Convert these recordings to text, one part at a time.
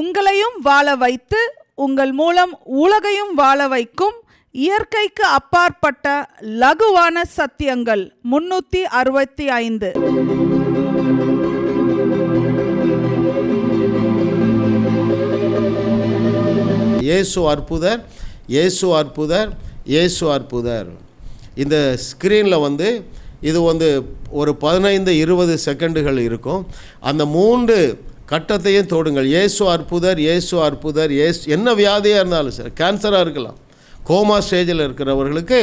உங்களையும் வாழ வைத்து உங்கள் மூலம் உலகையும் வாழ வைக்கும் இயற்கைக்கு அப்பாற்பட்ட லகுவான சத்தியங்கள் முன்னூற்றி அறுபத்தி ஐந்து இயேசு அற்புதர் இயேசு அற்புதர் இயேசு அற்புதர் இந்த ஸ்க்ரீனில் வந்து இது வந்து ஒரு பதினைந்து இருபது செகண்டுகள் இருக்கும் அந்த மூன்று கட்டத்தையும் தோடுங்கள் ஏசு அற்புதர் ஏசு அற்புதர் ஏஸ் என்ன வியாதியாக இருந்தாலும் சரி கேன்சராக இருக்கலாம் கோமா ஸ்டேஜில் இருக்கிறவர்களுக்கு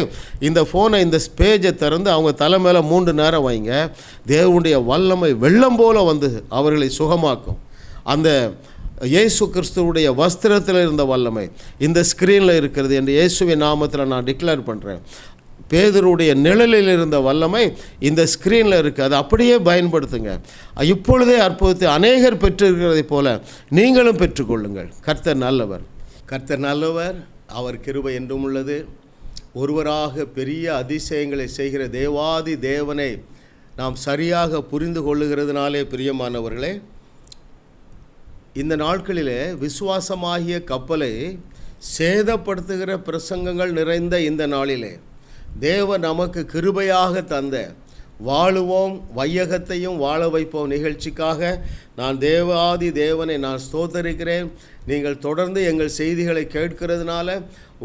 இந்த ஃபோனை இந்த பேஜை திறந்து அவங்க தலை மேலே மூன்று நேரம் வைங்க தேவனுடைய வல்லமை வெள்ளம் போல் வந்து அவர்களை சுகமாக்கும் அந்த இயேசு கிறிஸ்துவுடைய வஸ்திரத்தில் இருந்த வல்லமை இந்த ஸ்க்ரீனில் இருக்கிறது என்று இயேசுவின் நாமத்தில் நான் டிக்ளேர் பண்ணுறேன் பேதருடைய நிழலில் இருந்த வல்லமை இந்த ஸ்க்ரீனில் இருக்குது அதை அப்படியே பயன்படுத்துங்க இப்பொழுதே அற்புதத்தை அநேகர் பெற்றிருக்கிறதை போல நீங்களும் பெற்றுக்கொள்ளுங்கள் கர்த்தர் நல்லவர் கர்த்தர் நல்லவர் அவர் கிருபை என்றும் உள்ளது ஒருவராக பெரிய அதிசயங்களை செய்கிற தேவாதி தேவனை நாம் சரியாக புரிந்து கொள்ளுகிறதுனாலே பிரியமானவர்களே இந்த நாட்களிலே விசுவாசமாகிய கப்பலை சேதப்படுத்துகிற பிரசங்கங்கள் நிறைந்த இந்த நாளிலே தேவ நமக்கு கிருபையாக தந்த வாழுவோம் வையகத்தையும் வாழ வைப்போம் நிகழ்ச்சிக்காக நான் தேவாதி தேவனை நான் ஸ்தோத்தரிக்கிறேன் நீங்கள் தொடர்ந்து எங்கள் செய்திகளை கேட்கிறதுனால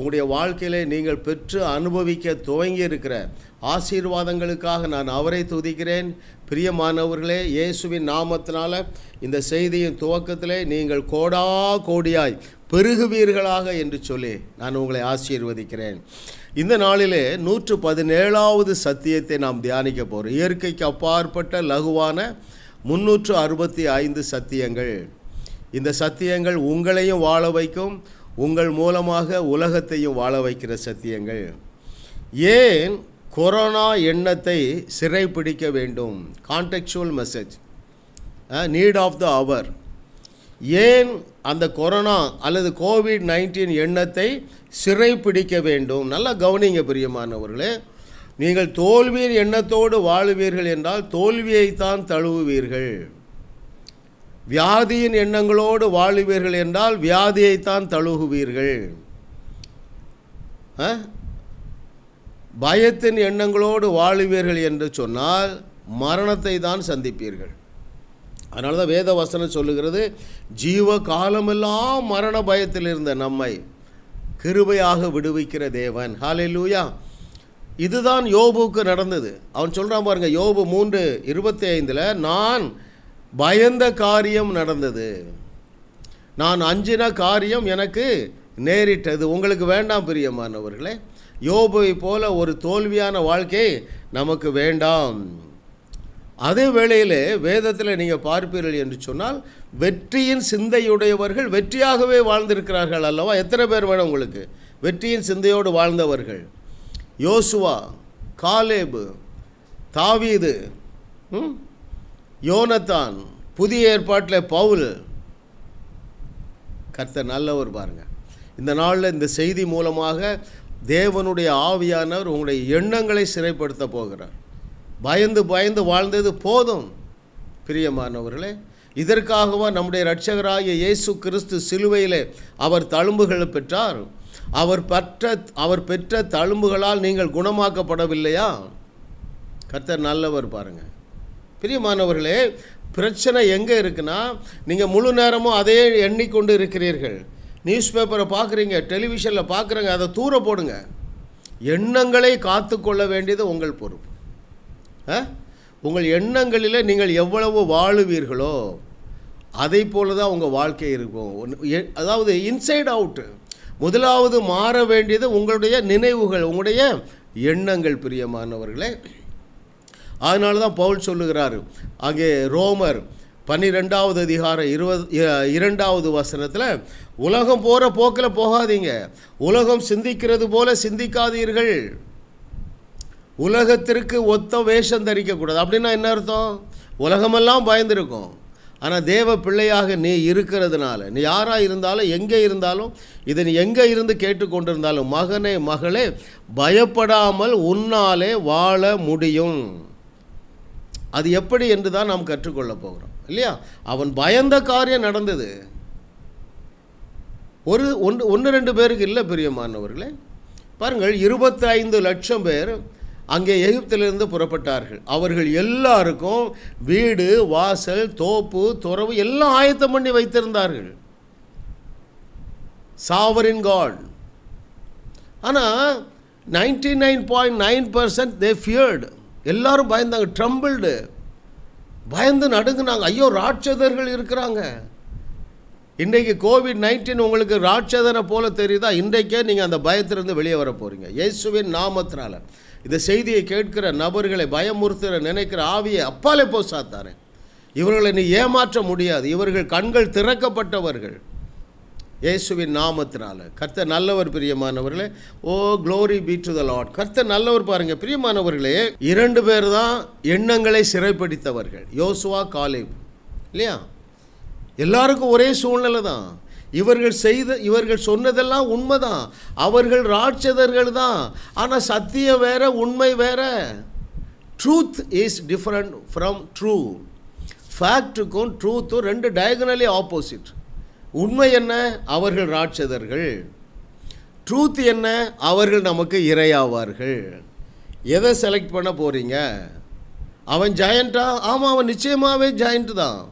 உங்களுடைய வாழ்க்கையிலே நீங்கள் பெற்று அனுபவிக்க துவங்கி இருக்கிற ஆசீர்வாதங்களுக்காக நான் அவரை துதிக்கிறேன் பிரியமானவர்களே இயேசுவின் நாமத்தினால இந்த செய்தியின் துவக்கத்திலே நீங்கள் கோடா கோடியாய் பெருகுவீர்களாக என்று சொல்லி நான் உங்களை ஆசீர்வதிக்கிறேன் இந்த நாளிலே நூற்று பதினேழாவது சத்தியத்தை நாம் தியானிக்க போகிறோம் இயற்கைக்கு அப்பாற்பட்ட லகுவான முன்னூற்று அறுபத்தி ஐந்து சத்தியங்கள் இந்த சத்தியங்கள் உங்களையும் வாழ வைக்கும் உங்கள் மூலமாக உலகத்தையும் வாழ வைக்கிற சத்தியங்கள் ஏன் கொரோனா எண்ணத்தை சிறைப்பிடிக்க வேண்டும் contextual message need of the hour ஏன் அந்த கொரோனா அல்லது கோவிட் நைன்டீன் எண்ணத்தை சிறைப்பிடிக்க வேண்டும் நல்லா கவனிங்க பிரியமானவர்களே நீங்கள் தோல்வியின் எண்ணத்தோடு வாழுவீர்கள் என்றால் தோல்வியைத்தான் தழுவுவீர்கள் வியாதியின் எண்ணங்களோடு வாழுவீர்கள் என்றால் வியாதியைத்தான் தழுகுவீர்கள் பயத்தின் எண்ணங்களோடு வாழுவீர்கள் என்று சொன்னால் மரணத்தை தான் சந்திப்பீர்கள் அதனால தான் வேத வசனம் சொல்லுகிறது ஜீவ காலமெல்லாம் மரண பயத்தில் இருந்த நம்மை கிருபையாக விடுவிக்கிற தேவன் ஹாலே லூயா இதுதான் யோபுக்கு நடந்தது அவன் சொல்கிறான் பாருங்கள் யோபு மூன்று இருபத்தி ஐந்தில் நான் பயந்த காரியம் நடந்தது நான் அஞ்சின காரியம் எனக்கு நேரிட்டது உங்களுக்கு வேண்டாம் பிரியமானவர்களே யோபுவை போல ஒரு தோல்வியான வாழ்க்கை நமக்கு வேண்டாம் அதே வேளையில் வேதத்தில் நீங்கள் பார்ப்பீர்கள் என்று சொன்னால் வெற்றியின் சிந்தையுடையவர்கள் வெற்றியாகவே வாழ்ந்திருக்கிறார்கள் அல்லவா எத்தனை பேர் வேணும் உங்களுக்கு வெற்றியின் சிந்தையோடு வாழ்ந்தவர்கள் யோசுவா காலேபு தாவீது ம் யோனத்தான் புதிய ஏற்பாட்டில் பவுல் கர்த்தர் நல்லவர் பாருங்கள் இந்த நாளில் இந்த செய்தி மூலமாக தேவனுடைய ஆவியானவர் உங்களுடைய எண்ணங்களை சிறைப்படுத்த போகிறார் பயந்து பயந்து வாழ்ந்தது போதும் பிரியமானவர்களே இதற்காகவா நம்முடைய இரட்சகராகிய இயேசு கிறிஸ்து சிலுவையிலே அவர் தழும்புகளை பெற்றார் அவர் பற்ற அவர் பெற்ற தழும்புகளால் நீங்கள் குணமாக்கப்படவில்லையா கர்த்தர் நல்லவர் பாருங்கள் பிரியமானவர்களே பிரச்சனை எங்கே இருக்குன்னா நீங்கள் முழு நேரமும் அதே எண்ணிக்கொண்டு இருக்கிறீர்கள் நியூஸ் பேப்பரை பார்க்குறீங்க டெலிவிஷனில் பார்க்குறீங்க அதை தூர போடுங்க எண்ணங்களை காத்து கொள்ள வேண்டியது உங்கள் பொறுப்பு உங்கள் எண்ணங்களில் நீங்கள் எவ்வளவு வாழுவீர்களோ அதை போல தான் உங்கள் வாழ்க்கை இருக்கும் அதாவது இன்சைட் அவுட்டு முதலாவது மாற வேண்டியது உங்களுடைய நினைவுகள் உங்களுடைய எண்ணங்கள் பிரியமானவர்களே அதனால தான் பவுல் சொல்லுகிறார் அங்கே ரோமர் பன்னிரெண்டாவது அதிகாரம் இருபது இரண்டாவது வசனத்தில் உலகம் போகிற போக்கில் போகாதீங்க உலகம் சிந்திக்கிறது போல சிந்திக்காதீர்கள் உலகத்திற்கு ஒத்த வேஷம் தரிக்கக்கூடாது அப்படின்னா என்ன அர்த்தம் உலகமெல்லாம் பயந்துருக்கும் ஆனால் தேவ பிள்ளையாக நீ இருக்கிறதுனால நீ யாராக இருந்தாலும் எங்கே இருந்தாலும் இதை நீ எங்கே இருந்து கேட்டுக்கொண்டிருந்தாலும் மகனே மகளே பயப்படாமல் உன்னாலே வாழ முடியும் அது எப்படி என்று தான் நாம் கற்றுக்கொள்ள போகிறோம் இல்லையா அவன் பயந்த காரியம் நடந்தது ஒரு ஒன்று ஒன்று ரெண்டு பேருக்கு இல்லை பிரியமானவர்களே பாருங்கள் இருபத்தைந்து லட்சம் பேர் அங்கே எகிப்திலிருந்து புறப்பட்டார்கள் அவர்கள் எல்லாருக்கும் வீடு வாசல் தோப்பு துறவு எல்லாம் ஆயத்தம் பண்ணி வைத்திருந்தார்கள் சாவரின் காட் ஆனால் ninety nine point nine percent they feared எல்லாரும் பயந்தாங்க ட்ரம்பிள்டு பயந்து நடுங்கினாங்க ஐயோ ராட்சதர்கள் இருக்கிறாங்க இன்றைக்கு கோவிட் நைன்டீன் உங்களுக்கு ராட்சதனை போல தெரியுதா இன்றைக்கே நீங்கள் அந்த பயத்திலிருந்து வெளியே வர போகிறீங்க இயேசுவின் நாமத்தினால இந்த செய்தியை கேட்கிற நபர்களை பயமுறுத்துகிற நினைக்கிற ஆவியை அப்பாலே போ சாத்தாரேன் இவர்களை நீ ஏமாற்ற முடியாது இவர்கள் கண்கள் திறக்கப்பட்டவர்கள் இயேசுவின் நாமத்தினால கர்த்தர் நல்லவர் பிரியமானவர்களே O glory be to the Lord கர்த்த நல்லவர் பாருங்கள் பிரியமானவர்களே இரண்டு பேர் தான் எண்ணங்களை சிறைப்பிடித்தவர்கள் யோசுவா காலேப் இல்லையா எல்லாருக்கும் ஒரே சூழ்நிலை தான் இவர்கள் செய்த இவர்கள் சொன்னதெல்லாம் உண்மைதான் அவர்கள் ராட்சதர்கள் தான் ஆனால் சத்தியம் வேற உண்மை வேற truth is different from true ஃபேக்ட்டுக்கும் ட்ரூத்தும் ரெண்டு டயகனலே ஆப்போசிட் உண்மை என்ன அவர்கள் ராட்சதர்கள் ட்ரூத் என்ன அவர்கள் நமக்கு இரையாவார்கள் எதை செலக்ட் பண்ண போகிறீங்க அவன் ஜாயண்டா ஆமாம் அவன் நிச்சயமாகவே ஜாயிண்ட் தான்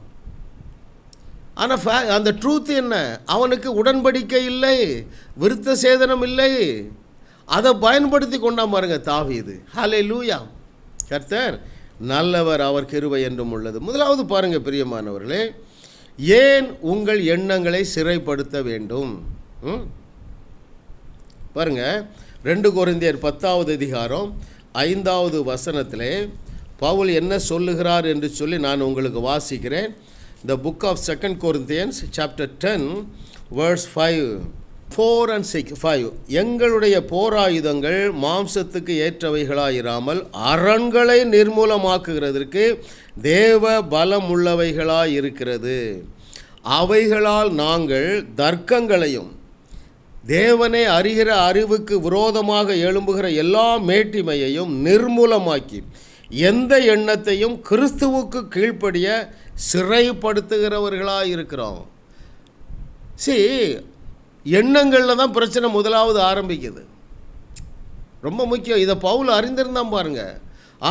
ஆனால் ஃபே அந்த ட்ரூத் என்ன அவனுக்கு உடன்படிக்கை இல்லை விருத்த சேதனம் இல்லை அதை பயன்படுத்தி கொண்டா பாருங்க தாவியது ஹலே லூயா கர்த்தர் நல்லவர் அவர் கிருவை என்றும் உள்ளது முதலாவது பாருங்கள் பிரியமானவர்களே ஏன் உங்கள் எண்ணங்களை சிறைப்படுத்த வேண்டும் பாருங்க ரெண்டு குறைந்தர் பத்தாவது அதிகாரம் ஐந்தாவது வசனத்தில் பவுல் என்ன சொல்லுகிறார் என்று சொல்லி நான் உங்களுக்கு வாசிக்கிறேன் the book of second Corinthians chapter ten verse five four and six five எங்களுடைய போராயுதங்கள் மாம்சத்துக்கு ஏற்றவைகளாயிராமல் அரண்களை நிர்மூலமாக்குகிறதற்கு தேவ உள்ளவைகளாக இருக்கிறது அவைகளால் நாங்கள் தர்க்கங்களையும் தேவனை அறிகிற அறிவுக்கு விரோதமாக எழும்புகிற எல்லா மேட்டிமையையும் நிர்மூலமாக்கி எந்த எண்ணத்தையும் கிறிஸ்துவுக்கு கீழ்ப்படிய சிறைப்படுத்துகிறவர்களாக இருக்கிறோம் சி எண்ணங்களில் தான் பிரச்சனை முதலாவது ஆரம்பிக்குது ரொம்ப முக்கியம் இதை பவுல் அறிந்திருந்தான் பாருங்கள்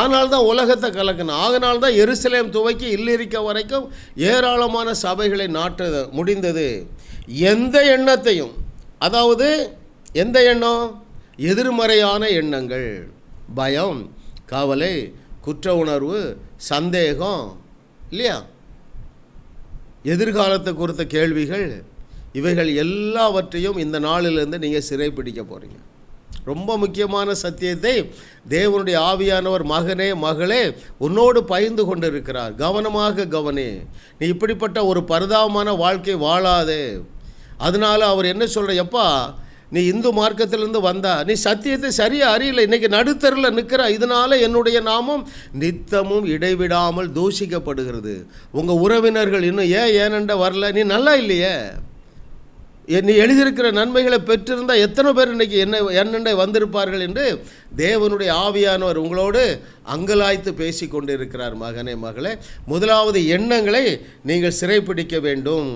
ஆனால் தான் உலகத்தை கலக்கணும் ஆகினால் தான் எருசலேம் துவக்கி இல்லிருக்க வரைக்கும் ஏராளமான சபைகளை நாட்டு முடிந்தது எந்த எண்ணத்தையும் அதாவது எந்த எண்ணம் எதிர்மறையான எண்ணங்கள் பயம் கவலை குற்ற உணர்வு சந்தேகம் இல்லையா எதிர்காலத்தை குறித்த கேள்விகள் இவைகள் எல்லாவற்றையும் இந்த நாளிலிருந்து நீங்கள் சிறைப்பிடிக்க போகிறீங்க ரொம்ப முக்கியமான சத்தியத்தை தேவனுடைய ஆவியானவர் மகனே மகளே உன்னோடு பயந்து கொண்டிருக்கிறார் கவனமாக கவனே நீ இப்படிப்பட்ட ஒரு பரிதாபமான வாழ்க்கை வாழாதே அதனால் அவர் என்ன சொல்கிற எப்பா நீ இந்து மார்க்கத்திலேருந்து வந்தா நீ சத்தியத்தை சரியாக அறியல இன்றைக்கி நடுத்தரில் நிற்கிற இதனால் என்னுடைய நாமம் நித்தமும் இடைவிடாமல் தூஷிக்கப்படுகிறது உங்கள் உறவினர்கள் இன்னும் ஏன் ஏனண்ட வரல நீ நல்லா இல்லையே நீ எழுதியிருக்கிற நன்மைகளை பெற்றிருந்தால் எத்தனை பேர் இன்றைக்கி என்ன என்னென்ன வந்திருப்பார்கள் என்று தேவனுடைய ஆவியானவர் உங்களோடு அங்கலாய்த்து பேசி கொண்டிருக்கிறார் மகனே மகளே முதலாவது எண்ணங்களை நீங்கள் சிறைப்பிடிக்க வேண்டும்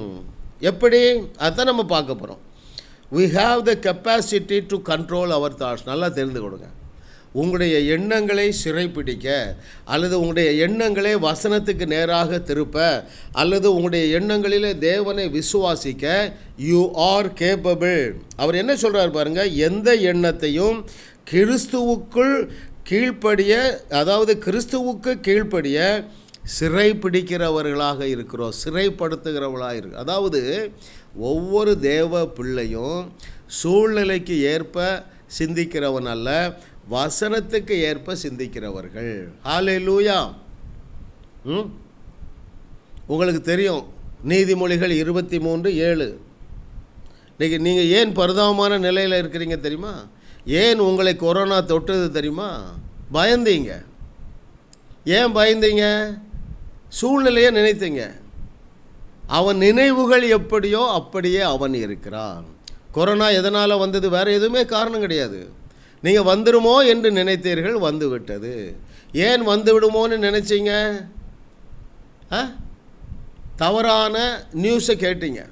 எப்படி அதான் நம்ம பார்க்க போகிறோம் we have the capacity to control our thoughts நல்லா தெரிந்து கொடுங்க உங்களுடைய எண்ணங்களை சிறைப்பிடிக்க அல்லது உங்களுடைய எண்ணங்களை வசனத்துக்கு நேராக திருப்ப அல்லது உங்களுடைய எண்ணங்களில் தேவனை விசுவாசிக்க யூ ஆர் கேப்பபிள் அவர் என்ன சொல்கிறார் பாருங்கள் எந்த எண்ணத்தையும் கிறிஸ்துவுக்குள் கீழ்ப்படிய அதாவது கிறிஸ்துவுக்கு கீழ்ப்படிய சிறை பிடிக்கிறவர்களாக இருக்கிறோம் சிறைப்படுத்துகிறவர்களாக இருக்கு அதாவது ஒவ்வொரு தேவ பிள்ளையும் சூழ்நிலைக்கு ஏற்ப சிந்திக்கிறவன் அல்ல வசனத்துக்கு ஏற்ப சிந்திக்கிறவர்கள் ஹாலே லூயா ம் உங்களுக்கு தெரியும் நீதிமொழிகள் இருபத்தி மூன்று ஏழு இன்றைக்கி நீங்கள் ஏன் பரிதாபமான நிலையில் இருக்கிறீங்க தெரியுமா ஏன் உங்களை கொரோனா தொட்டது தெரியுமா பயந்தீங்க ஏன் பயந்தீங்க சூழ்நிலையை நினைத்தீங்க அவன் நினைவுகள் எப்படியோ அப்படியே அவன் இருக்கிறான் கொரோனா எதனால் வந்தது வேறு எதுவுமே காரணம் கிடையாது நீங்கள் வந்துடுமோ என்று நினைத்தீர்கள் வந்துவிட்டது ஏன் வந்து விடுமோன்னு நினச்சிங்க தவறான நியூஸை கேட்டீங்க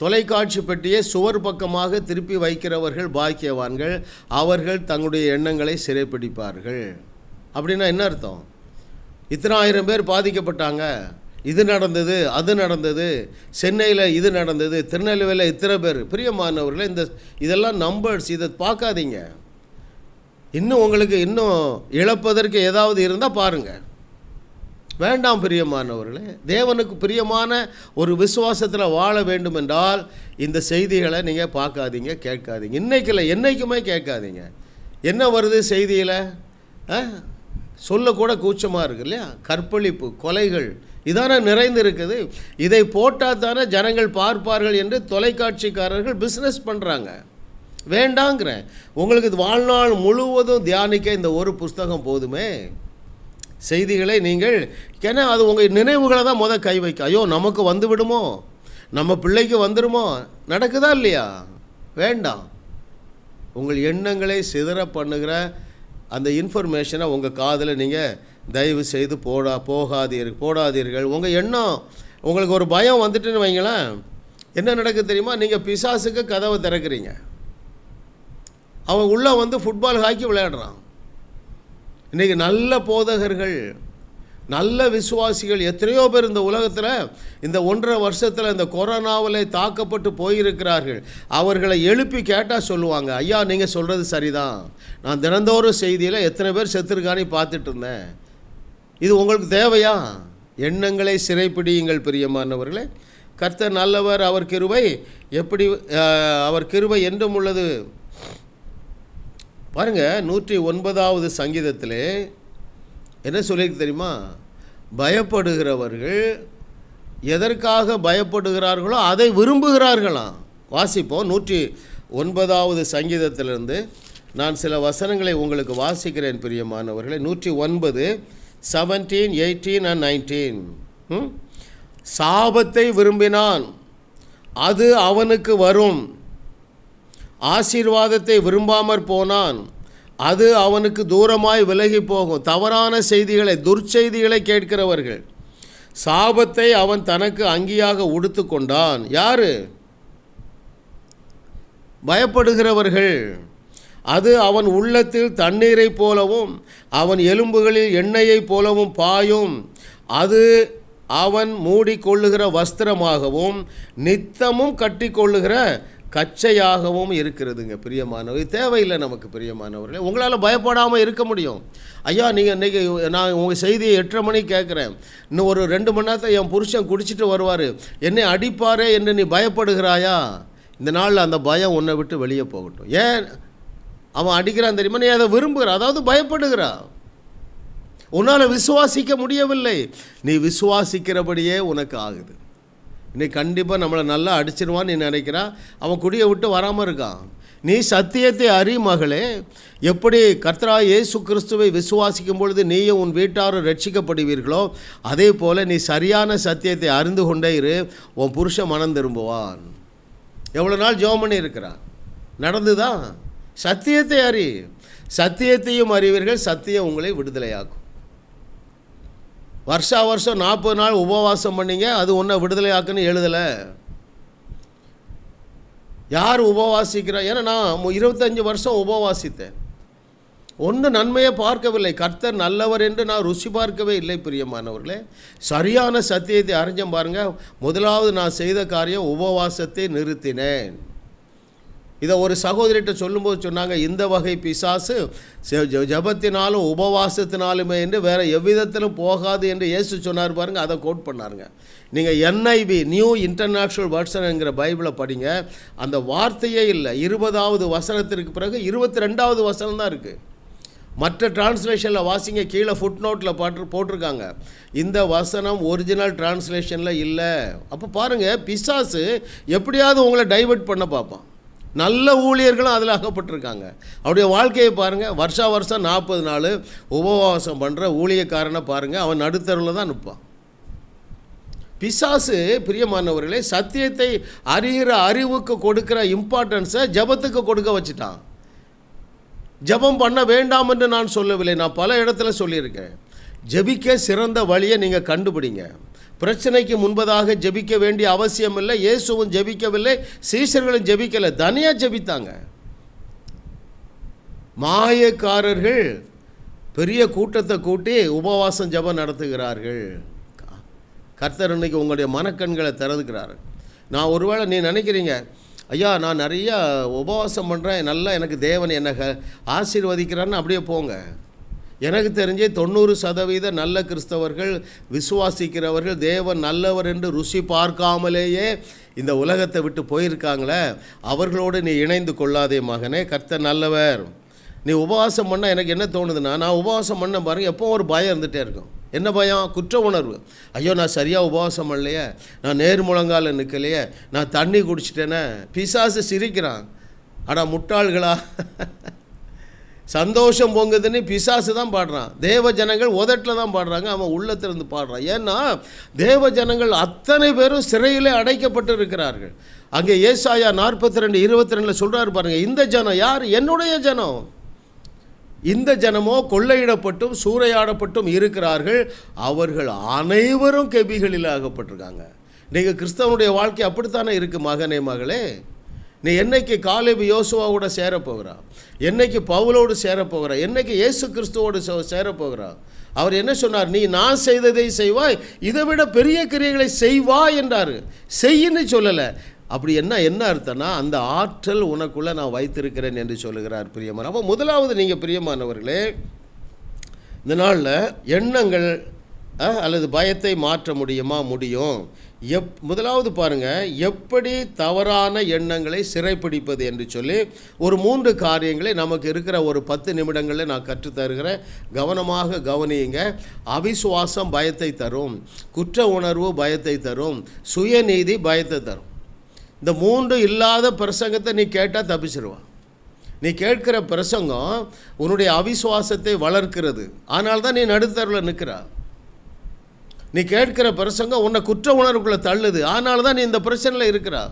தொலைக்காட்சி பெட்டியை சுவர் பக்கமாக திருப்பி வைக்கிறவர்கள் பாக்கியவான்கள் அவர்கள் தங்களுடைய எண்ணங்களை சிறைப்பிடிப்பார்கள் அப்படின்னா என்ன அர்த்தம் இத்தனாயிரம் பேர் பாதிக்கப்பட்டாங்க இது நடந்தது அது நடந்தது சென்னையில் இது நடந்தது திருநெல்வேலியில் இத்தனை பேர் பிரியமானவர்களே இந்த இதெல்லாம் நம்பர்ஸ் இதை பார்க்காதீங்க இன்னும் உங்களுக்கு இன்னும் இழப்பதற்கு ஏதாவது இருந்தால் பாருங்கள் வேண்டாம் பிரியமானவர்களே தேவனுக்கு பிரியமான ஒரு விசுவாசத்தில் வாழ வேண்டும் என்றால் இந்த செய்திகளை நீங்கள் பார்க்காதீங்க கேட்காதீங்க இன்றைக்கில் என்றைக்குமே கேட்காதீங்க என்ன வருது செய்தியில் சொல்லக்கூட கூச்சமாக இருக்கு இல்லையா கற்பழிப்பு கொலைகள் இதான நிறைந்து இருக்குது இதை போட்டால் தானே ஜனங்கள் பார்ப்பார்கள் என்று தொலைக்காட்சிக்காரர்கள் பிஸ்னஸ் பண்ணுறாங்க வேண்டாங்கிறேன் உங்களுக்கு வாழ்நாள் முழுவதும் தியானிக்க இந்த ஒரு புஸ்தகம் போதுமே செய்திகளை நீங்கள் ஏன்னா அது உங்கள் நினைவுகளை தான் முதல் கை வைக்க ஐயோ நமக்கு வந்து விடுமோ நம்ம பிள்ளைக்கு வந்துடுமோ நடக்குதா இல்லையா வேண்டாம் உங்கள் எண்ணங்களை சிதற பண்ணுகிற அந்த இன்ஃபர்மேஷனை உங்கள் காதில் நீங்கள் தயவு செய்து போடா போகாதீர்கள் போடாதீர்கள் உங்கள் எண்ணம் உங்களுக்கு ஒரு பயம் வந்துட்டுன்னு வைங்களேன் என்ன நடக்கு தெரியுமா நீங்கள் பிசாசுக்கு கதவை திறக்கிறீங்க அவன் உள்ளே வந்து ஃபுட்பால் ஹாக்கி விளையாடுறான் இன்றைக்கி நல்ல போதகர்கள் நல்ல விசுவாசிகள் எத்தனையோ பேர் இந்த உலகத்தில் இந்த ஒன்றரை வருஷத்தில் இந்த கொரோனாவில் தாக்கப்பட்டு போயிருக்கிறார்கள் அவர்களை எழுப்பி கேட்டால் சொல்லுவாங்க ஐயா நீங்கள் சொல்கிறது சரிதான் நான் தினந்தோறும் செய்தியில் எத்தனை பேர் செத்துருக்கானே பார்த்துட்டு இருந்தேன் இது உங்களுக்கு தேவையா எண்ணங்களை சிறைப்பிடியுங்கள் பிரியமானவர்களே கர்த்தர் நல்லவர் அவர் கிருபை எப்படி அவர் கிருபை என்றும் உள்ளது பாருங்கள் நூற்றி ஒன்பதாவது சங்கீதத்திலே என்ன சொல்லியிருக்கு தெரியுமா பயப்படுகிறவர்கள் எதற்காக பயப்படுகிறார்களோ அதை விரும்புகிறார்களாம் வாசிப்போம் நூற்றி ஒன்பதாவது சங்கீதத்திலிருந்து நான் சில வசனங்களை உங்களுக்கு வாசிக்கிறேன் பிரியமானவர்களே நூற்றி ஒன்பது செவன்டீன் எயிட்டீன் அண்ட் நைன்டீன் சாபத்தை விரும்பினான் அது அவனுக்கு வரும் ஆசீர்வாதத்தை விரும்பாமற் போனான் அது அவனுக்கு தூரமாய் விலகி போகும் தவறான செய்திகளை துர்ச்செய்திகளை கேட்கிறவர்கள் சாபத்தை அவன் தனக்கு அங்கியாக உடுத்து கொண்டான் யாரு பயப்படுகிறவர்கள் அது அவன் உள்ளத்தில் தண்ணீரைப் போலவும் அவன் எலும்புகளில் எண்ணெயைப் போலவும் பாயும் அது அவன் மூடிக்கொள்ளுகிற வஸ்திரமாகவும் நித்தமும் கட்டிக்கொள்ளுகிற கச்சையாகவும் இருக்கிறதுங்க பிரியமானவர் தேவையில்லை நமக்கு பிரியமானவர்களே உங்களால் பயப்படாமல் இருக்க முடியும் ஐயா நீங்கள் இன்றைக்கி நான் உங்கள் செய்தியை எட்டரை மணி கேட்குறேன் இன்னும் ஒரு ரெண்டு மணி நேரத்தை என் புருஷன் குடிச்சிட்டு வருவார் என்னை அடிப்பாரே என்று நீ பயப்படுகிறாயா இந்த நாளில் அந்த பயம் உன்னை விட்டு வெளியே போகட்டும் ஏன் அவன் அடிக்கிறான் தெரியுமா நீ அதை விரும்புகிற அதாவது பயப்படுகிறான் உன்னால் விசுவாசிக்க முடியவில்லை நீ விசுவாசிக்கிறபடியே உனக்கு ஆகுது நீ கண்டிப்பாக நம்மளை நல்லா அடிச்சிருவான்னு நீ நினைக்கிறான் அவன் குடியை விட்டு வராமல் இருக்கான் நீ சத்தியத்தை அறி மகளே எப்படி கர்த்தரா இயேசு கிறிஸ்துவை விசுவாசிக்கும் பொழுது நீயும் உன் வீட்டாரும் ரட்சிக்கப்படுவீர்களோ அதே போல் நீ சரியான சத்தியத்தை அறிந்து கொண்டே இரு உன் புருஷன் மனம் திரும்புவான் எவ்வளோ நாள் ஜோமனி இருக்கிறான் நடந்துதான் சத்தியத்தை அறி சத்தியத்தையும் அறிவீர்கள் சத்தியம் உங்களை விடுதலையாக்கும் வருஷா வருஷம் நாற்பது நாள் உபவாசம் பண்ணிங்க அது ஒன்றை விடுதலையாக்குன்னு எழுதலை யார் உபவாசிக்கிறா ஏன்னா நான் இருபத்தஞ்சி வருஷம் உபவாசித்தேன் ஒன்றும் நன்மையை பார்க்கவில்லை கர்த்தர் நல்லவர் என்று நான் ருசி பார்க்கவே இல்லை பிரியமானவர்களே சரியான சத்தியத்தை அறிஞ்சம் பாருங்கள் முதலாவது நான் செய்த காரியம் உபவாசத்தை நிறுத்தினேன் இதை ஒரு சகோதரிகிட்ட சொல்லும்போது சொன்னாங்க இந்த வகை பிசாசு ஜபத்தினாலும் உபவாசத்தினாலுமே என்று வேறு எவ்விதத்திலும் போகாது என்று இயேசு சொன்னார் பாருங்கள் அதை கோட் பண்ணாருங்க நீங்கள் என்ஐபி நியூ இன்டர்நேஷ்னல் வெர்ஷன் என்கிற பைபிளை படிங்க அந்த வார்த்தையே இல்லை இருபதாவது வசனத்திற்கு பிறகு இருபத்தி ரெண்டாவது வசனம் தான் இருக்குது மற்ற டிரான்ஸ்லேஷனில் வாசிங்க கீழே ஃபுட் நோட்டில் பாட்டு போட்டிருக்காங்க இந்த வசனம் ஒரிஜினல் டிரான்ஸ்லேஷனில் இல்லை அப்போ பாருங்கள் பிசாசு எப்படியாவது உங்களை டைவெர்ட் பண்ண பார்ப்பான் நல்ல ஊழியர்களும் அதில் அகப்பட்டிருக்காங்க அவருடைய வாழ்க்கையை பாருங்கள் வருஷா வருஷம் நாற்பது நாள் உபவாசம் பண்ணுற ஊழியக்காரனை பாருங்கள் அவன் நடுத்தருவில் தான் நிற்பான் பிசாசு பிரியமானவர்களே சத்தியத்தை அறிகிற அறிவுக்கு கொடுக்குற இம்பார்ட்டன்ஸை ஜபத்துக்கு கொடுக்க வச்சுட்டான் ஜபம் பண்ண வேண்டாம் என்று நான் சொல்லவில்லை நான் பல இடத்துல சொல்லியிருக்கேன் ஜபிக்க சிறந்த வழியை நீங்கள் கண்டுபிடிங்க பிரச்சனைக்கு முன்பதாக ஜெபிக்க வேண்டிய அவசியம் இல்லை இயேசுவும் ஜெபிக்கவில்லை சீசர்களும் ஜெபிக்கலை தனியாக ஜெபித்தாங்க மாயக்காரர்கள் பெரிய கூட்டத்தை கூட்டி உபவாசம் ஜபம் நடத்துகிறார்கள் கர்த்தர் இன்னைக்கு உங்களுடைய மனக்கண்களை திறந்துக்கிறாரு நான் ஒருவேளை நீ நினைக்கிறீங்க ஐயா நான் நிறையா உபவாசம் பண்ணுறேன் நல்லா எனக்கு தேவன் என்னை ஆசீர்வதிக்கிறான்னு அப்படியே போங்க எனக்கு தெரிஞ்சு தொண்ணூறு சதவீத நல்ல கிறிஸ்தவர்கள் விசுவாசிக்கிறவர்கள் தேவன் நல்லவர் என்று ருசி பார்க்காமலேயே இந்த உலகத்தை விட்டு போயிருக்காங்களே அவர்களோடு நீ இணைந்து கொள்ளாதே மகனே கர்த்த நல்லவர் நீ உபவாசம் பண்ணால் எனக்கு என்ன தோணுதுன்னா நான் உபவாசம் பண்ண பாருங்கள் எப்போ ஒரு பயம் இருந்துகிட்டே இருக்கும் என்ன பயம் குற்ற உணர்வு ஐயோ நான் சரியாக உபவாசம் பண்ணலையே நான் நேர் முழங்கால நிற்கலையே நான் தண்ணி குடிச்சிட்டேனே பிசாசு சிரிக்கிறான் ஆனால் முட்டாள்களா சந்தோஷம் பொங்குதுன்னு பிசாசு தான் பாடுறான் தேவ ஜனங்கள் உதட்டில் தான் பாடுறாங்க அவன் உள்ளத்திலிருந்து பாடுறான் ஏன்னா தேவ ஜனங்கள் அத்தனை பேரும் சிறையில் அடைக்கப்பட்டு இருக்கிறார்கள் அங்கே ஏசாயா நாற்பத்தி ரெண்டு இருபத்தி ரெண்டில் சொல்கிறாரு பாருங்கள் இந்த ஜனம் யார் என்னுடைய ஜனம் இந்த ஜனமோ கொள்ளையிடப்பட்டும் சூறையாடப்பட்டும் இருக்கிறார்கள் அவர்கள் அனைவரும் கெபிகளில் ஆகப்பட்டிருக்காங்க இன்றைக்கு கிறிஸ்தவனுடைய வாழ்க்கை அப்படித்தானே இருக்குது மகனே மகளே நீ என்னைக்கு காலேபு யோசுவாவோட சேரப்போகிறா என்னைக்கு பவுலோடு சேரப்போகிறா என்னைக்கு இயேசு கிறிஸ்துவோடு சேரப்போகிறா அவர் என்ன சொன்னார் நீ நான் செய்ததை செய்வாய் இதை விட பெரிய கிரியைகளை செய்வா என்றார் செய்யின்னு சொல்லலை அப்படி என்ன என்ன அர்த்தம்னா அந்த ஆற்றல் உனக்குள்ளே நான் வைத்திருக்கிறேன் என்று சொல்லுகிறார் பிரியமான அப்போ முதலாவது நீங்கள் பிரியமானவர்களே இந்த நாளில் எண்ணங்கள் அல்லது பயத்தை மாற்ற முடியுமா முடியும் எப் முதலாவது பாருங்கள் எப்படி தவறான எண்ணங்களை சிறைப்பிடிப்பது என்று சொல்லி ஒரு மூன்று காரியங்களை நமக்கு இருக்கிற ஒரு பத்து நிமிடங்களில் நான் கற்றுத்தருகிறேன் கவனமாக கவனியுங்க அவிசுவாசம் பயத்தை தரும் குற்ற உணர்வு பயத்தை தரும் சுயநீதி பயத்தை தரும் இந்த மூன்று இல்லாத பிரசங்கத்தை நீ கேட்டால் தப்பிச்சிருவான் நீ கேட்கிற பிரசங்கம் உன்னுடைய அவிசுவாசத்தை வளர்க்கிறது ஆனால் தான் நீ நடுத்தரில் நிற்கிறாள் நீ கேட்கிற பிரசங்கம் உன்னை குற்ற உணர்வுக்குள்ளே தள்ளுது அதனால தான் நீ இந்த பிரச்சனையில் இருக்கிறா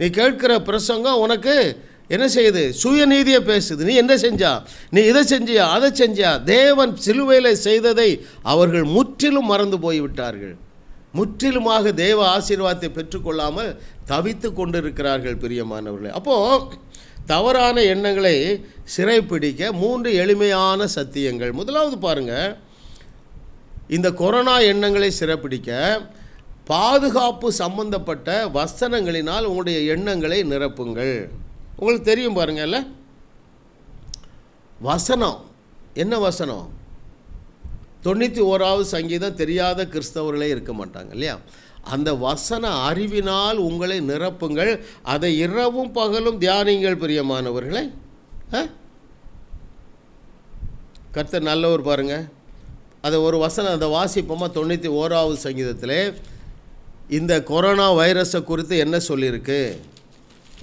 நீ கேட்கிற பிரசங்கம் உனக்கு என்ன செய்யுது சுயநீதியை பேசுது நீ என்ன செஞ்சா நீ இதை செஞ்சியா அதை செஞ்சியா தேவன் சிலுவையில் செய்ததை அவர்கள் முற்றிலும் மறந்து போய்விட்டார்கள் முற்றிலுமாக தேவ ஆசீர்வாதத்தை பெற்றுக்கொள்ளாமல் தவித்து கொண்டிருக்கிறார்கள் பிரியமானவர்களே அப்போது தவறான எண்ணங்களை சிறைப்பிடிக்க மூன்று எளிமையான சத்தியங்கள் முதலாவது பாருங்கள் இந்த கொரோனா எண்ணங்களை சிறப்பிடிக்க பாதுகாப்பு சம்பந்தப்பட்ட வசனங்களினால் உங்களுடைய எண்ணங்களை நிரப்புங்கள் உங்களுக்கு தெரியும் பாருங்கள்ல வசனம் என்ன வசனம் தொண்ணூற்றி ஓராவது சங்கீதம் தெரியாத கிறிஸ்தவர்களே இருக்க மாட்டாங்க இல்லையா அந்த வசன அறிவினால் உங்களை நிரப்புங்கள் அதை இரவும் பகலும் தியானிங்கள் பிரியமானவர்களே கர்த்தர் நல்லவர் பாருங்கள் அதை ஒரு வசனம் அந்த வாசிப்போமா தொண்ணூற்றி ஓராவது சங்கீதத்தில் இந்த கொரோனா வைரஸை குறித்து என்ன சொல்லியிருக்கு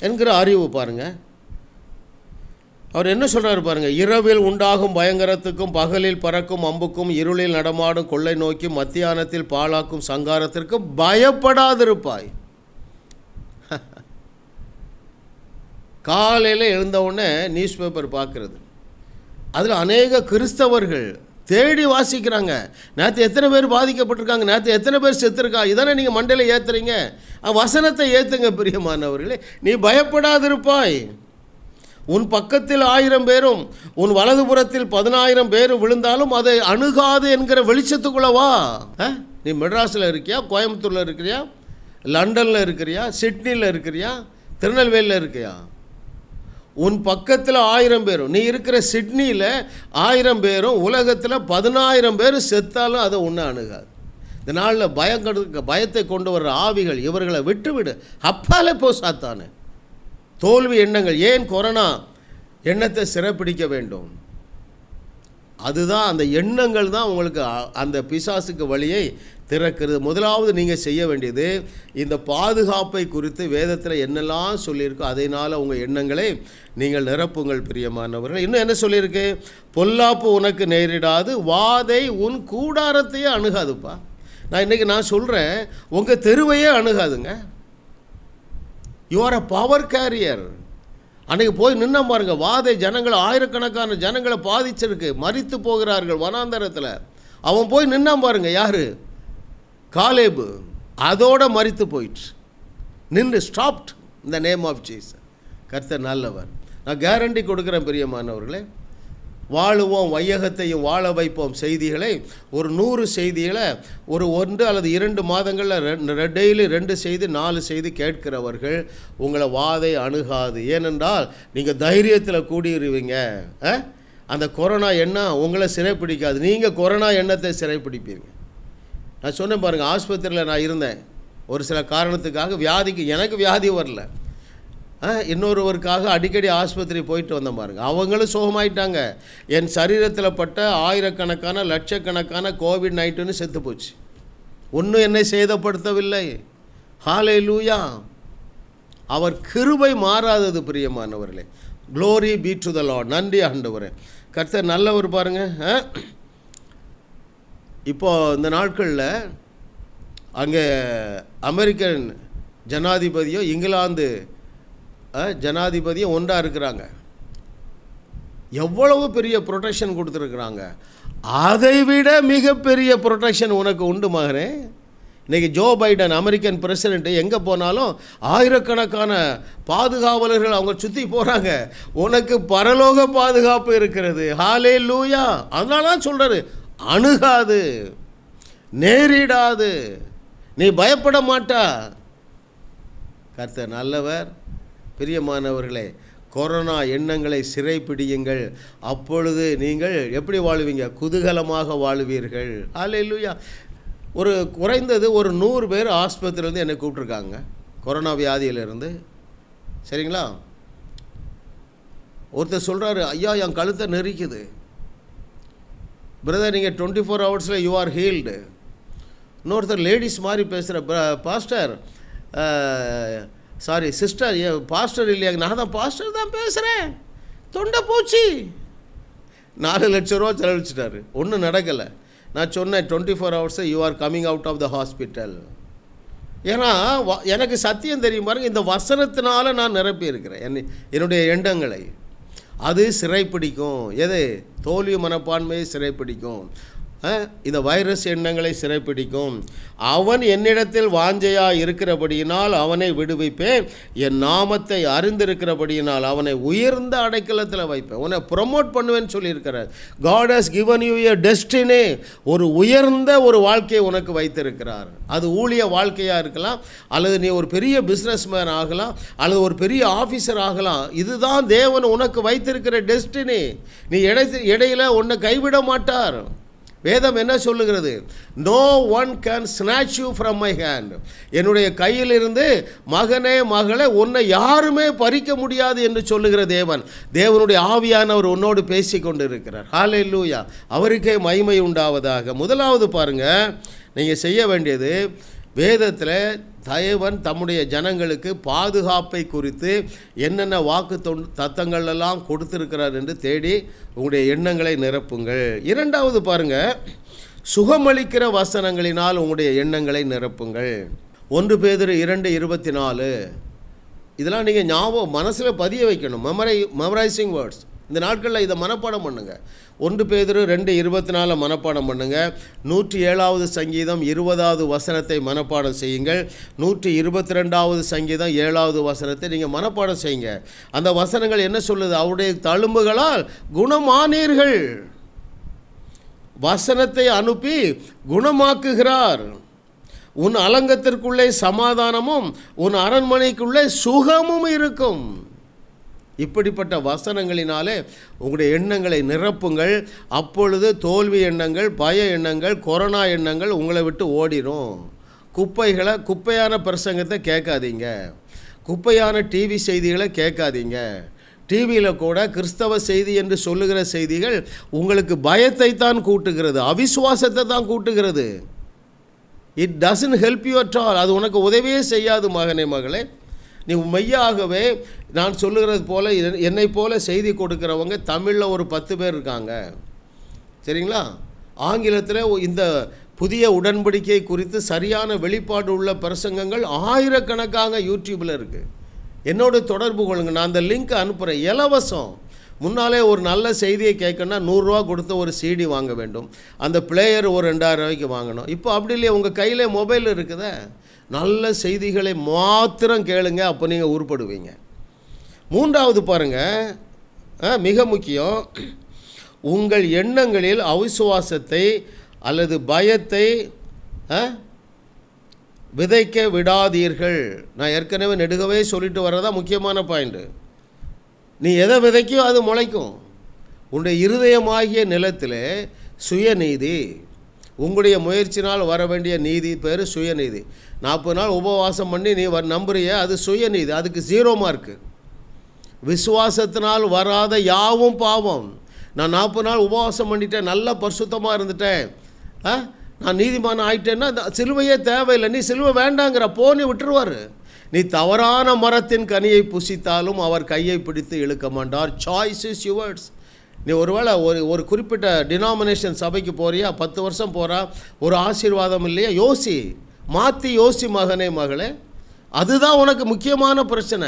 என்கிற அறிவு பாருங்கள் அவர் என்ன சொல்கிறார் பாருங்கள் இரவில் உண்டாகும் பயங்கரத்துக்கும் பகலில் பறக்கும் அம்புக்கும் இருளில் நடமாடும் கொள்ளை நோக்கி மத்தியானத்தில் பாலாக்கும் சங்காரத்திற்கும் பயப்படாதிருப்பாய் காலையில் எழுந்தவுடனே நியூஸ் பேப்பர் பார்க்குறது அதில் அநேக கிறிஸ்தவர்கள் தேடி வாசிக்கிறாங்க நேற்று எத்தனை பேர் பாதிக்கப்பட்டிருக்காங்க நேற்று எத்தனை பேர் செத்துருக்காங்க இதானே நீங்கள் மண்டையில் ஏற்றுறீங்க வசனத்தை ஏற்றுங்க பிரியமானவர்களே நீ பயப்படாதிருப்பாய் உன் பக்கத்தில் ஆயிரம் பேரும் உன் வலதுபுறத்தில் பதினாயிரம் பேரும் விழுந்தாலும் அதை அணுகாது என்கிற வெளிச்சத்துக்குள்ளவா நீ மெட்ராஸில் இருக்கியா கோயம்புத்தூரில் இருக்கிறியா லண்டனில் இருக்கிறியா சிட்னியில் இருக்கிறியா திருநெல்வேலியில் இருக்கியா உன் பக்கத்தில் ஆயிரம் பேரும் நீ இருக்கிற சிட்னியில் ஆயிரம் பேரும் உலகத்தில் பதினாயிரம் பேர் செத்தாலும் அதை ஒன்று அணுகாது இந்த நாளில் பயம் கடுக்க பயத்தை கொண்டு வர்ற ஆவிகள் இவர்களை விட்டுவிடு அப்பாலே போ சாத்தானு தோல்வி எண்ணங்கள் ஏன் கொரோனா எண்ணத்தை சிறப்பிடிக்க வேண்டும் அதுதான் அந்த எண்ணங்கள் தான் உங்களுக்கு அந்த பிசாசுக்கு வழியை திறக்கிறது முதலாவது நீங்கள் செய்ய வேண்டியது இந்த பாதுகாப்பை குறித்து வேதத்தில் என்னெல்லாம் சொல்லியிருக்கோ அதனால் உங்கள் எண்ணங்களை நீங்கள் நிரப்புங்கள் பிரியமானவர்கள் இன்னும் என்ன சொல்லியிருக்கு பொல்லாப்பு உனக்கு நேரிடாது வாதை உன் கூடாரத்தையே அணுகாதுப்பா நான் இன்றைக்கி நான் சொல்கிறேன் உங்கள் தெருவையே அணுகாதுங்க you are a power carrier அன்றைக்கி போய் நின்ன பாருங்கள் வாதை ஜனங்கள் ஆயிரக்கணக்கான ஜனங்களை பாதிச்சிருக்கு மறித்து போகிறார்கள் வனாந்தரத்தில் அவன் போய் நின்னான் பாருங்கள் யார் காலேபு அதோட மறித்து போயிட்டு நின்று ஸ்டாப்ட் இந்த நேம் ஆஃப் ஜீஸ் கர்த்த நல்லவர் நான் கேரண்டி கொடுக்குறேன் பிரியமானவர்களே வாழுவோம் வையகத்தையும் வாழ வைப்போம் செய்திகளை ஒரு நூறு செய்திகளை ஒரு ஒன்று அல்லது இரண்டு மாதங்களில் டெய்லி ரெண்டு செய்தி நாலு செய்தி கேட்கிறவர்கள் உங்களை வாதை அணுகாது ஏனென்றால் நீங்கள் தைரியத்தில் கூடிடுவீங்க அந்த கொரோனா எண்ணம் உங்களை சிறைப்பிடிக்காது நீங்கள் கொரோனா எண்ணத்தை சிறைப்பிடிப்பீங்க நான் சொன்னேன் பாருங்கள் ஆஸ்பத்திரியில் நான் இருந்தேன் ஒரு சில காரணத்துக்காக வியாதிக்கு எனக்கு வியாதி வரல இன்னொருவருக்காக அடிக்கடி ஆஸ்பத்திரி போயிட்டு வந்தேன் பாருங்கள் அவங்களும் சோகமாயிட்டாங்க என் சரீரத்தில் பட்ட ஆயிரக்கணக்கான லட்சக்கணக்கான கோவிட் நைன்டீன் செத்து போச்சு ஒன்றும் என்னை சேதப்படுத்தவில்லை ஹாலே லூயா அவர் கிருபை மாறாதது பிரியமானவர்களே க்ளோரி பீ டு த லா நன்றி ஆண்டவரே கர்த்தர் நல்லவர் பாருங்கள் இப்போது இந்த நாட்களில் அங்கே அமெரிக்கன் ஜனாதிபதியும் இங்கிலாந்து ஜனாதிபதியும் ஒன்றாக இருக்கிறாங்க எவ்வளவு பெரிய ப்ரொடெக்ஷன் கொடுத்துருக்குறாங்க அதை விட மிகப்பெரிய ப்ரொடெக்ஷன் உனக்கு உண்டு மகனே இன்றைக்கி ஜோ பைடன் அமெரிக்கன் பிரசிடென்ட்டு எங்கே போனாலும் ஆயிரக்கணக்கான பாதுகாவலர்கள் அவங்க சுற்றி போகிறாங்க உனக்கு பரலோக பாதுகாப்பு இருக்கிறது ஹாலே லூயா அதனால தான் சொல்கிறாரு அணுகாது நேரிடாது நீ பயப்பட மாட்டா கர்த்தர் நல்லவர் பிரியமானவர்களே கொரோனா எண்ணங்களை சிறைப்பிடியுங்கள் அப்பொழுது நீங்கள் எப்படி வாழுவீங்க குதூகலமாக வாழுவீர்கள் அல்லையா ஒரு குறைந்தது ஒரு நூறு பேர் ஆஸ்பத்திரியிலேருந்து என்னை கூப்பிட்ருக்காங்க கொரோனா வியாதியிலிருந்து சரிங்களா ஒருத்தர் சொல்கிறாரு ஐயா என் கழுத்தை நெரிக்குது பிரதர் நீங்கள் டுவெண்ட்டி ஃபோர் ஹவர்ஸில் யூ ஆர் ஹீல்டு இன்னொருத்தர் லேடிஸ் மாதிரி பேசுகிற பாஸ்டர் சாரி சிஸ்டர் பாஸ்டர் இல்லையா நான் தான் பாஸ்டர் தான் பேசுகிறேன் தொண்டை பூச்சி நாலு லட்ச ரூபா செலவிச்சிட்டாரு ஒன்றும் நடக்கலை நான் சொன்னேன் டுவெண்ட்டி ஃபோர் ஹவர்ஸை you are coming out of the hospital ஏன்னா எனக்கு சத்தியம் தெரியும் பாருங்கள் இந்த வசனத்தினால நான் நிரப்பியிருக்கிறேன் என்னுடைய எண்ணங்களை அது சிறைப்பிடிக்கும் எது தோல்வி மனப்பான்மையை சிறைப்பிடிக்கும் இந்த வைரஸ் எண்ணங்களை சிறைப்பிடிக்கும் அவன் என்னிடத்தில் வாஞ்சையாக இருக்கிறபடியினால் அவனை விடுவிப்பேன் என் நாமத்தை அறிந்திருக்கிறபடியினால் அவனை உயர்ந்த அடைக்கலத்தில் வைப்பேன் உன்னை ப்ரொமோட் பண்ணுவேன்னு சொல்லியிருக்கிறார் God has given you a destiny ஒரு உயர்ந்த ஒரு வாழ்க்கையை உனக்கு வைத்திருக்கிறார் அது ஊழிய வாழ்க்கையாக இருக்கலாம் அல்லது நீ ஒரு பெரிய பிஸ்னஸ்மேன் ஆகலாம் அல்லது ஒரு பெரிய ஆஃபீஸர் ஆகலாம் இதுதான் தேவன் உனக்கு வைத்திருக்கிற டெஸ்டினி நீ இடத்து இடையில் உன்னை கைவிட மாட்டார் வேதம் என்ன சொல்லுகிறது no one can snatch you from my hand என்னுடைய கையிலிருந்து மகனே மகளே உன்னை யாருமே பறிக்க முடியாது என்று சொல்லுகிற தேவன் தேவனுடைய ஆவியானவர் உன்னோடு பேசி கொண்டிருக்கிறார் இருக்கிறார் ஹாலே லூயா அவருக்கே மைமை உண்டாவதாக முதலாவது பாருங்கள் நீங்கள் செய்ய வேண்டியது வேதத்தில் தயவன் தம்முடைய ஜனங்களுக்கு பாதுகாப்பை குறித்து என்னென்ன வாக்கு தத்தங்கள் எல்லாம் கொடுத்துருக்கிறார் என்று தேடி உங்களுடைய எண்ணங்களை நிரப்புங்கள் இரண்டாவது பாருங்கள் சுகமளிக்கிற வசனங்களினால் உங்களுடைய எண்ணங்களை நிரப்புங்கள் ஒன்று பேதர் இரண்டு இருபத்தி நாலு இதெல்லாம் நீங்கள் ஞாபகம் மனசில் பதிய வைக்கணும் மெமரை மெமரைசிங் வேர்ட்ஸ் இந்த நாட்களில் இதை மனப்பாடம் பண்ணுங்கள் ஒன்று பேதரு ரெண்டு இருபத்தி நாலு மனப்பாடம் பண்ணுங்கள் நூற்றி ஏழாவது சங்கீதம் இருபதாவது வசனத்தை மனப்பாடம் செய்யுங்கள் நூற்றி இருபத்தி ரெண்டாவது சங்கீதம் ஏழாவது வசனத்தை நீங்கள் மனப்பாடம் செய்யுங்க அந்த வசனங்கள் என்ன சொல்லுது அவருடைய தழும்புகளால் குணமானீர்கள் வசனத்தை அனுப்பி குணமாக்குகிறார் உன் அலங்கத்திற்குள்ளே சமாதானமும் உன் அரண்மனைக்குள்ளே சுகமும் இருக்கும் இப்படிப்பட்ட வசனங்களினாலே உங்களுடைய எண்ணங்களை நிரப்புங்கள் அப்பொழுது தோல்வி எண்ணங்கள் பய எண்ணங்கள் கொரோனா எண்ணங்கள் உங்களை விட்டு ஓடிடும் குப்பைகளை குப்பையான பிரசங்கத்தை கேட்காதீங்க குப்பையான டிவி செய்திகளை கேட்காதீங்க டிவியில் கூட கிறிஸ்தவ செய்தி என்று சொல்லுகிற செய்திகள் உங்களுக்கு பயத்தை தான் கூட்டுகிறது அவிசுவாசத்தை தான் கூட்டுகிறது it doesn't help you at all அது உனக்கு உதவியே செய்யாது மகனே மகளே நீ உண்மையாகவே நான் சொல்லுகிறது போல் என்னை போல் செய்தி கொடுக்குறவங்க தமிழில் ஒரு பத்து பேர் இருக்காங்க சரிங்களா ஆங்கிலத்தில் இந்த புதிய உடன்படிக்கை குறித்து சரியான வெளிப்பாடு உள்ள பிரசங்கங்கள் ஆயிரக்கணக்காக யூடியூப்பில் இருக்குது என்னோட தொடர்பு கொள்ளுங்க நான் அந்த லிங்க் அனுப்புகிறேன் இலவசம் முன்னாலே ஒரு நல்ல செய்தியை கேட்கணும்னா நூறுரூவா கொடுத்து ஒரு சிடி வாங்க வேண்டும் அந்த பிளேயர் ஒரு ரெண்டாயிரம் ரூபாய்க்கு வாங்கணும் இப்போ அப்படி இல்லையே உங்கள் கையில் மொபைல் இருக்குதே நல்ல செய்திகளை மாத்திரம் கேளுங்க அப்போ நீங்கள் உருப்படுவீங்க மூன்றாவது பாருங்கள் மிக முக்கியம் உங்கள் எண்ணங்களில் அவிசுவாசத்தை அல்லது பயத்தை விதைக்க விடாதீர்கள் நான் ஏற்கனவே நெடுகவே சொல்லிட்டு வர்றதா முக்கியமான பாயிண்ட்டு நீ எதை விதைக்கோ அது முளைக்கும் உன்னுடைய இருதயமாகிய நிலத்தில் சுயநீதி உங்களுடைய முயற்சினால் வர வேண்டிய நீதி பேர் சுயநீதி நாற்பது நாள் உபவாசம் பண்ணி நீ வ நம்புறிய அது சுயநீதி அதுக்கு ஜீரோ மார்க்கு விசுவாசத்தினால் வராத யாவும் பாவம் நான் நாற்பது நாள் உபவாசம் பண்ணிட்டேன் நல்லா பரிசுத்தமாக இருந்துட்டேன் ஆ நான் நீதிமானம் ஆயிட்டேன்னா சிலுவையே தேவையில்லை நீ சிலுவை வேண்டாங்கிற போனி விட்டுருவார் நீ தவறான மரத்தின் கனியை புசித்தாலும் அவர் கையை பிடித்து இழுக்க மாட்டார் சாய்ஸ் இஸ் யுவர்ட்ஸ் நீ ஒருவேளை ஒரு ஒரு குறிப்பிட்ட டினாமினேஷன் சபைக்கு போறியா பத்து வருஷம் போகிறா ஒரு ஆசீர்வாதம் இல்லையா யோசி மாற்றி யோசி மகனே மகளே அதுதான் உனக்கு முக்கியமான பிரச்சனை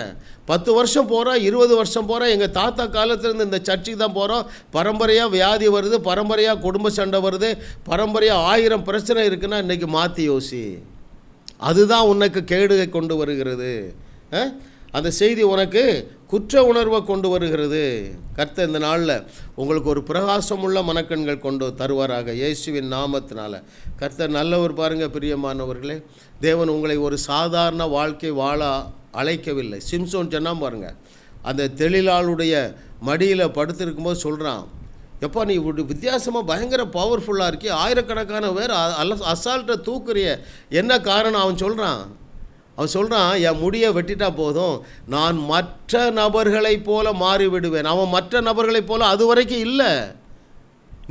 பத்து வருஷம் போகிறோம் இருபது வருஷம் போகிறோம் எங்கள் தாத்தா காலத்துலேருந்து இந்த சர்ச்சுக்கு தான் போகிறோம் பரம்பரையாக வியாதி வருது பரம்பரையாக குடும்ப சண்டை வருது பரம்பரையாக ஆயிரம் பிரச்சனை இருக்குன்னா இன்றைக்கி மாற்றி யோசி அதுதான் உனக்கு கேடுகை கொண்டு வருகிறது அந்த செய்தி உனக்கு குற்ற உணர்வை கொண்டு வருகிறது கர்த்த இந்த நாளில் உங்களுக்கு ஒரு பிரகாசமுள்ள மனக்கண்கள் கொண்டு தருவாராக இயேசுவின் நாமத்தினால் கர்த்தர் நல்லவர் பாருங்கள் பிரியமானவர்களே தேவன் உங்களை ஒரு சாதாரண வாழ்க்கை வாழ அழைக்கவில்லை சிம்சோன் சொன்னால் பாருங்கள் அந்த தெளிலாளுடைய மடியில் படுத்திருக்கும்போது சொல்கிறான் எப்போ நீ இப்படி வித்தியாசமாக பயங்கர பவர்ஃபுல்லாக இருக்கே ஆயிரக்கணக்கான பேர் அல அசால்ட்டை தூக்குறிய என்ன காரணம் அவன் சொல்கிறான் அவன் சொல்கிறான் என் முடியை வெட்டிட்டா போதும் நான் மற்ற நபர்களைப் போல மாறிவிடுவேன் அவன் மற்ற நபர்களைப் போல அது வரைக்கும் இல்லை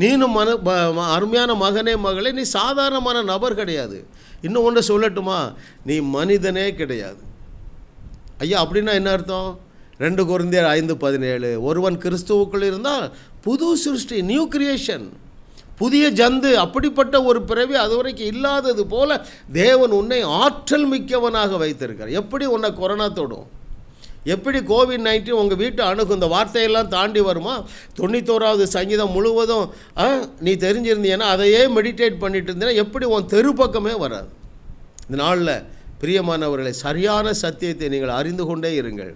நீனும் மன அருமையான மகனே மகளே நீ சாதாரணமான நபர் கிடையாது இன்னும் ஒன்று சொல்லட்டுமா நீ மனிதனே கிடையாது ஐயா அப்படின்னா என்ன அர்த்தம் ரெண்டு குழந்தையர் ஐந்து பதினேழு ஒருவன் கிறிஸ்துவுக்குள் இருந்தால் புது சிருஷ்டி நியூ கிரியேஷன் புதிய ஜந்து அப்படிப்பட்ட ஒரு பிறவி அதுவரைக்கும் இல்லாதது போல தேவன் உன்னை ஆற்றல் மிக்கவனாக வைத்திருக்கிறார் எப்படி உன்னை கொரோனா தொடும் எப்படி கோவிட் நைன்டீன் உங்கள் வீட்டை அணுகும் இந்த வார்த்தையெல்லாம் தாண்டி வருமா தொண்ணூத்தோராவது சங்கீதம் முழுவதும் நீ தெரிஞ்சிருந்தீங்கன்னா அதையே மெடிடேட் பண்ணிட்டு இருந்தா எப்படி உன் தெரு பக்கமே வராது இந்த நாளில் பிரியமானவர்களை சரியான சத்தியத்தை நீங்கள் அறிந்து கொண்டே இருங்கள்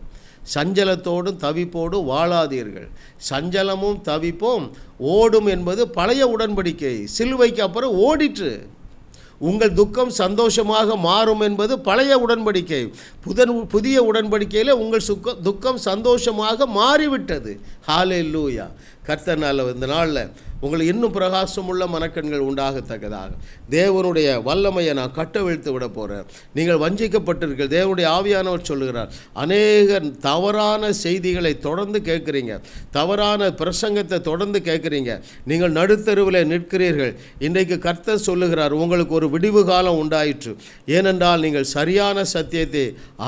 சஞ்சலத்தோடும் தவிப்போடும் வாழாதீர்கள் சஞ்சலமும் தவிப்போம் ஓடும் என்பது பழைய உடன்படிக்கை சிலுவைக்கு அப்புறம் ஓடிற்று உங்கள் துக்கம் சந்தோஷமாக மாறும் என்பது பழைய உடன்படிக்கை புதன் புதிய உடன்படிக்கையில் உங்கள் சுக்க துக்கம் சந்தோஷமாக மாறிவிட்டது ஹாலே லூயா கர்த்தனால் இந்த நாளில் உங்களை இன்னும் பிரகாசமுள்ள மனக்கண்கள் உண்டாகத்தக்கதாக தேவனுடைய வல்லமையை நான் கட்டவிழ்த்து விட போகிறேன் நீங்கள் வஞ்சிக்கப்பட்டிருக்கீர்கள் தேவனுடைய ஆவியானவர் சொல்லுகிறார் அநேக தவறான செய்திகளை தொடர்ந்து கேட்குறீங்க தவறான பிரசங்கத்தை தொடர்ந்து கேட்குறீங்க நீங்கள் நடுத்தருவில் நிற்கிறீர்கள் இன்றைக்கு கர்த்தர் சொல்லுகிறார் உங்களுக்கு ஒரு விடிவு காலம் உண்டாயிற்று ஏனென்றால் நீங்கள் சரியான சத்தியத்தை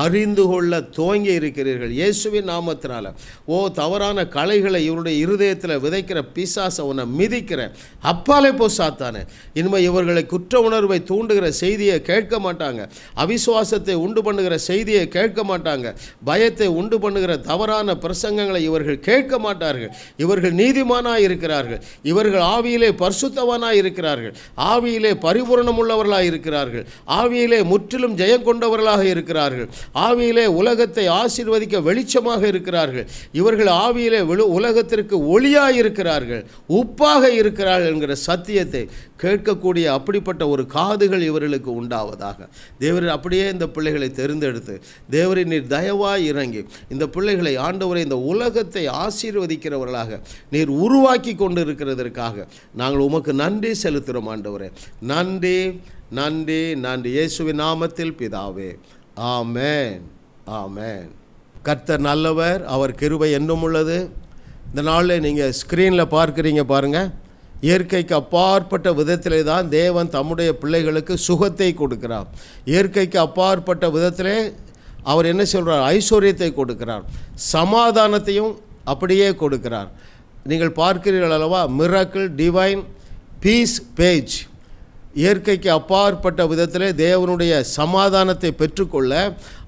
அறிந்து கொள்ள துவங்கி இருக்கிறீர்கள் இயேசுவின் நாமத்தினால் ஓ தவறான கலைகளை இவருடைய இருதயத்தில் விதைக்கிற பிசாசை உன்னை மிதிக்கிறேன் அப்பாலே போ சாத்தானே இனிமேல் இவர்களை குற்ற உணர்வை தூண்டுகிற செய்தியை கேட்க மாட்டாங்க அவிசுவாசத்தை உண்டு பண்ணுகிற செய்தியை கேட்க மாட்டாங்க பயத்தை உண்டு பண்ணுகிற தவறான பிரசங்கங்களை இவர்கள் கேட்க மாட்டார்கள் இவர்கள் நீதிமானாக இருக்கிறார்கள் இவர்கள் ஆவியிலே பரிசுத்தவானாக இருக்கிறார்கள் ஆவியிலே பரிபூரணமுள்ளவர்களாக இருக்கிறார்கள் ஆவியிலே முற்றிலும் ஜெயம் கொண்டவர்களாக இருக்கிறார்கள் ஆவியிலே உலகத்தை ஆசீர்வதிக்க வெளிச்சமாக இருக்கிறார்கள் இவர்கள் ஆவியிலே உலகத்திற்கு ஒளியாக இருக்கிறார்கள் உப்பா தெளிவாக இருக்கிறாள் என்கிற சத்தியத்தை கேட்கக்கூடிய அப்படிப்பட்ட ஒரு காதுகள் இவர்களுக்கு உண்டாவதாக தேவர் அப்படியே இந்த பிள்ளைகளை தெரிந்தெடுத்து தேவரின் நீர் தயவாய் இறங்கி இந்த பிள்ளைகளை ஆண்டவரை இந்த உலகத்தை ஆசீர்வதிக்கிறவர்களாக நீர் உருவாக்கி கொண்டு இருக்கிறதற்காக நாங்கள் உமக்கு நன்றி செலுத்துகிறோம் ஆண்டவரே நன்றி நன்றி நன்றி இயேசுவின் நாமத்தில் பிதாவே ஆமேன் ஆமேன் கர்த்தர் நல்லவர் அவர் கிருபை என்னும் உள்ளது இந்த நாளில் நீங்கள் ஸ்க்ரீனில் பார்க்குறீங்க பாருங்கள் இயற்கைக்கு அப்பாற்பட்ட விதத்திலே தான் தேவன் தம்முடைய பிள்ளைகளுக்கு சுகத்தை கொடுக்கிறார் இயற்கைக்கு அப்பாற்பட்ட விதத்திலே அவர் என்ன சொல்கிறார் ஐஸ்வர்யத்தை கொடுக்கிறார் சமாதானத்தையும் அப்படியே கொடுக்கிறார் நீங்கள் பார்க்கிறீர்கள் அல்லவா மிராக்கிள் டிவைன் பீஸ் பேஜ் இயற்கைக்கு அப்பாற்பட்ட விதத்தில் தேவனுடைய சமாதானத்தை பெற்றுக்கொள்ள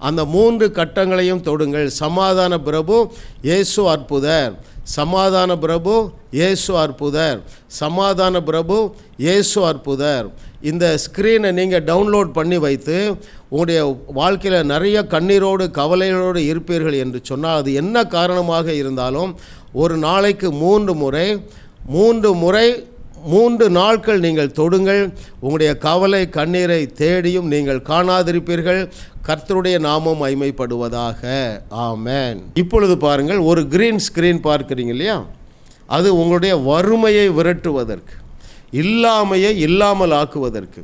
அந்த மூன்று கட்டங்களையும் தொடுங்கள் சமாதான பிரபு இயேசு அற்புதர் சமாதான பிரபு ஏசு அற்புதர் சமாதான பிரபு ஏசு அற்புதர் இந்த ஸ்க்ரீனை நீங்கள் டவுன்லோட் பண்ணி வைத்து உங்களுடைய வாழ்க்கையில் நிறைய கண்ணீரோடு கவலையோடு இருப்பீர்கள் என்று சொன்னால் அது என்ன காரணமாக இருந்தாலும் ஒரு நாளைக்கு மூன்று முறை மூன்று முறை மூன்று நாட்கள் நீங்கள் தொடுங்கள் உங்களுடைய கவலை கண்ணீரை தேடியும் நீங்கள் காணாதிருப்பீர்கள் கர்த்தருடைய நாமம் அய்மைப்படுவதாக ஆமேன் இப்பொழுது பாருங்கள் ஒரு கிரீன் ஸ்க்ரீன் பார்க்குறீங்க இல்லையா அது உங்களுடைய வறுமையை விரட்டுவதற்கு இல்லாமையை இல்லாமல் ஆக்குவதற்கு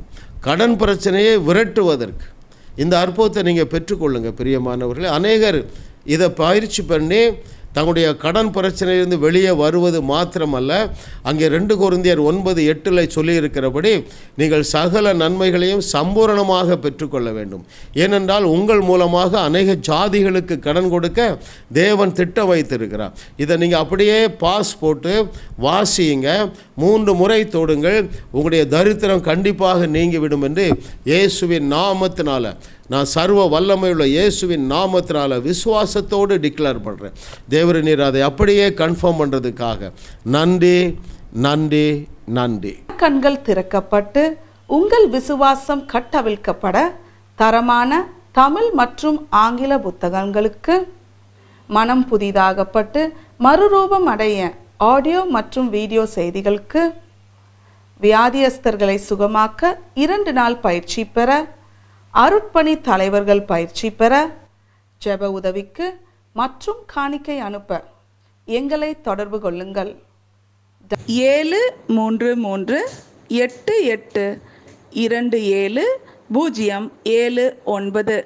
கடன் பிரச்சனையை விரட்டுவதற்கு இந்த அற்புதத்தை நீங்கள் பெற்றுக்கொள்ளுங்கள் பிரியமானவர்களே அநேகர் இதை பயிற்சி பண்ணி தங்களுடைய கடன் பிரச்சனையிலிருந்து வெளியே வருவது மாத்திரமல்ல அங்கே ரெண்டு குருந்தியர் ஒன்பது எட்டில் சொல்லியிருக்கிறபடி நீங்கள் சகல நன்மைகளையும் சம்பூரணமாக பெற்றுக்கொள்ள வேண்டும் ஏனென்றால் உங்கள் மூலமாக அநேக ஜாதிகளுக்கு கடன் கொடுக்க தேவன் திட்டம் வைத்திருக்கிறார் இதை நீங்கள் அப்படியே பாஸ் போட்டு வாசியுங்க மூன்று முறை தொடுங்கள் உங்களுடைய தரித்திரம் கண்டிப்பாக நீங்கிவிடும் என்று இயேசுவின் நாமத்தினால் நான் சர்வ வல்லமையுள்ள இயேசுவின் நாமத்தினால் விசுவாசத்தோடு டிக்ளேர் பண்ணுறேன் தேவர நீர் அதை அப்படியே கன்ஃபார்ம் பண்ணுறதுக்காக நன்றி நன்றி நன்றி கண்கள் திறக்கப்பட்டு உங்கள் விசுவாசம் கட்டவிழ்க்கப்பட தரமான தமிழ் மற்றும் ஆங்கில புத்தகங்களுக்கு மனம் புதிதாகப்பட்டு மறுரூபம் அடைய ஆடியோ மற்றும் வீடியோ செய்திகளுக்கு வியாதியஸ்தர்களை சுகமாக்க இரண்டு நாள் பயிற்சி பெற அருட்பணி தலைவர்கள் பயிற்சி பெற ஜெப உதவிக்கு மற்றும் காணிக்கை அனுப்ப எங்களை தொடர்பு கொள்ளுங்கள் ஏழு மூன்று மூன்று எட்டு எட்டு இரண்டு ஏழு பூஜ்ஜியம் ஏழு ஒன்பது